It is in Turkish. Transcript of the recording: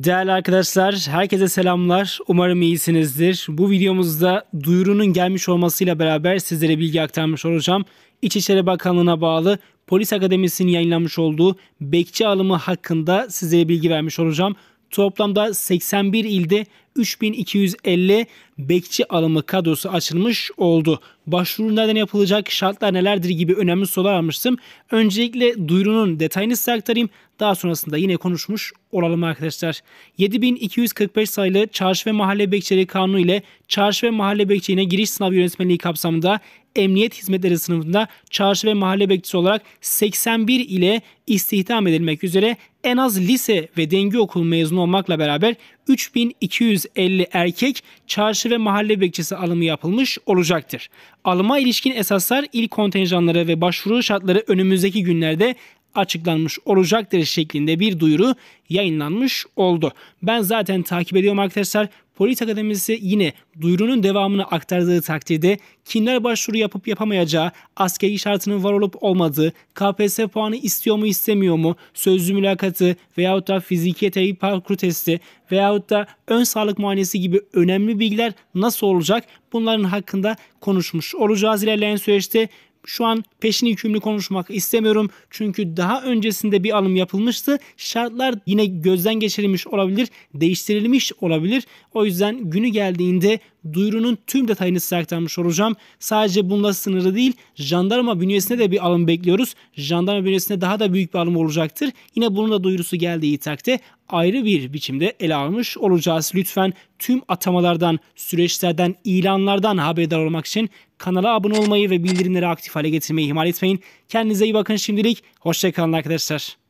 Değerli arkadaşlar, herkese selamlar. Umarım iyisinizdir. Bu videomuzda duyurunun gelmiş olmasıyla beraber sizlere bilgi aktarmış olacağım. İçişleri Bakanlığı'na bağlı Polis Akademisi'nin yayınlamış olduğu bekçi alımı hakkında sizlere bilgi vermiş olacağım. Toplamda 81 ilde 3250 bekçi alımı kadrosu açılmış oldu başvuru nereden yapılacak, şartlar nelerdir gibi önemli sorular almıştım. Öncelikle duyurunun detayını size aktarayım. Daha sonrasında yine konuşmuş olalım arkadaşlar. 7245 sayılı Çarşı ve Mahalle Bekçileri Kanunu ile Çarşı ve Mahalle Bekçiliğine giriş sınav yönetmeliği kapsamında Emniyet Hizmetleri sınıfında çarşı ve mahalle bekçisi olarak 81 ile istihdam edilmek üzere en az lise ve denge okul mezunu olmakla beraber 3250 erkek çarşı ve mahalle bekçisi alımı yapılmış olacaktır alıma ilişkin esaslar ilk kontenjanları ve başvuru şartları önümüzdeki günlerde açıklanmış olacaktır şeklinde bir duyuru yayınlanmış oldu. Ben zaten takip ediyorum arkadaşlar. Polis Akademisi yine duyurunun devamını aktardığı takdirde kimler başvuru yapıp yapamayacağı, askeri şartının var olup olmadığı, KPSS puanı istiyor mu istemiyor mu, sözlü mülakatı veyahut da fiziki yeterli parkur testi veyahut da ön sağlık muayenesi gibi önemli bilgiler nasıl olacak bunların hakkında konuşmuş olacağız ilerleyen süreçte şu an peşin hükümlü konuşmak istemiyorum. Çünkü daha öncesinde bir alım yapılmıştı. Şartlar yine gözden geçirilmiş olabilir, değiştirilmiş olabilir. O yüzden günü geldiğinde duyurunun tüm detayını size aktarmış olacağım. Sadece bununla sınırlı değil, jandarma bünyesine de bir alım bekliyoruz. Jandarma bünyesine daha da büyük bir alım olacaktır. Yine bunun da duyurusu geldiği takdirde ayrı bir biçimde ele almış olacağız. Lütfen tüm atamalardan, süreçlerden, ilanlardan haberdar olmak için kanala abone olmayı ve bildirimleri aktif hale getirmeyi ihmal etmeyin. Kendinize iyi bakın şimdilik. Hoşçakalın arkadaşlar.